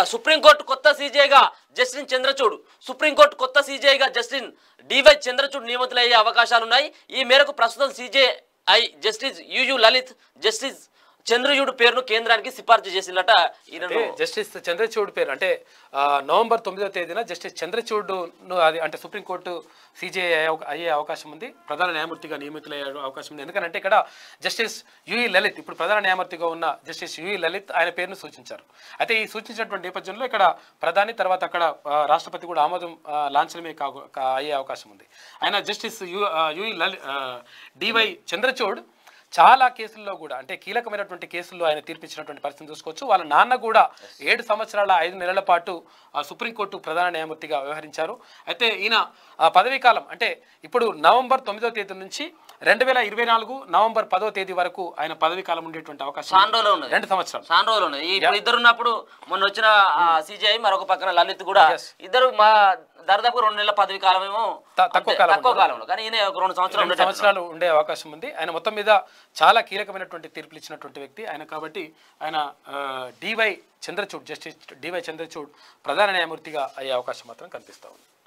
ఇక సుప్రీంకోర్టు కొత్త సీజేగా జస్టిన్ చంద్రచూడ్ సుప్రీంకోర్టు కొత్త సీజేగా జస్టిన్ డివై చంద్రచూడ్ నియమితులయ్యే అవకాశాలున్నాయి ఈ మేరకు ప్రస్తుతం CJI justice UU Lalit justice Chandrachud పేరును కేంద్రానికి సిఫార్సు చేసిందట జస్టిస్ చంద్రచూడ్ పేరు అంటే నవంబర్ తొమ్మిదో తేదీన జస్టిస్ చంద్రచూడ్ అది అంటే సుప్రీంకోర్టు సీజీఐ అయ్యే అవకాశం ఉంది ప్రధాన న్యాయమూర్తిగా నియమితులయ్యే అవకాశం ఉంది ఎందుకంటే ఇక్కడ జస్టిస్ యుఈ లలిత్ ఇప్పుడు ప్రధాన న్యాయమూర్తిగా ఉన్న జస్టిస్ యుఈ లలిత్ ఆయన పేరును సూచించారు అయితే ఈ సూచించినటువంటి నేపథ్యంలో ఇక్కడ ప్రధాని తర్వాత అక్కడ రాష్ట్రపతి కూడా ఆమోదం లాంఛనమే అయ్యే అవకాశం ఉంది ఆయన జస్టిస్ యు యుఈ లలిత్ డివై చంద్రచూడ్ చాలా కేసుల్లో కూడా అంటే కీలకమైనటువంటి కేసుల్లో ఆయన తీర్పిచ్చినటువంటి పరిస్థితిని చూసుకోవచ్చు వాళ్ళ నాన్న కూడా ఏడు సంవత్సరాల ఐదు నెలల పాటు సుప్రీంకోర్టు ప్రధాన న్యాయమూర్తిగా వ్యవహరించారు అయితే ఈయన పదవీకాలం అంటే ఇప్పుడు నవంబర్ తొమ్మిదో తేదీ నుంచి రెండు వేల ఇరవై నాలుగు నవంబర్ పదో తేదీ వరకు ఆయన పదవీకాలం ఉండేటువంటి అవకాశం రెండు సంవత్సరాలు సాన్ రోజులు ఉన్నాయి ఇద్దరున్నప్పుడు మొన్న వచ్చిన సిజిఐ మరొక పక్కన లలిత్ కూడా ఇద్దరు మా దాదాపు రెండు నెలల పదవి కాలం ఏమో తక్కువ కాలంలో కానీ ఈయన ఒక రెండు సంవత్సరాలు సంవత్సరాలు ఉండే అవకాశం ఉంది ఆయన మొత్తం మీద చాలా కీలకమైనటువంటి తీర్పులు ఇచ్చినటువంటి వ్యక్తి ఆయన కాబట్టి ఆయన DY Chandrachud justice DY Chandrachud ప్రధాన న్యాయమూర్తిగా అయ్యే అవకాశం మాత్రం కనిపిస్తూ ఉంది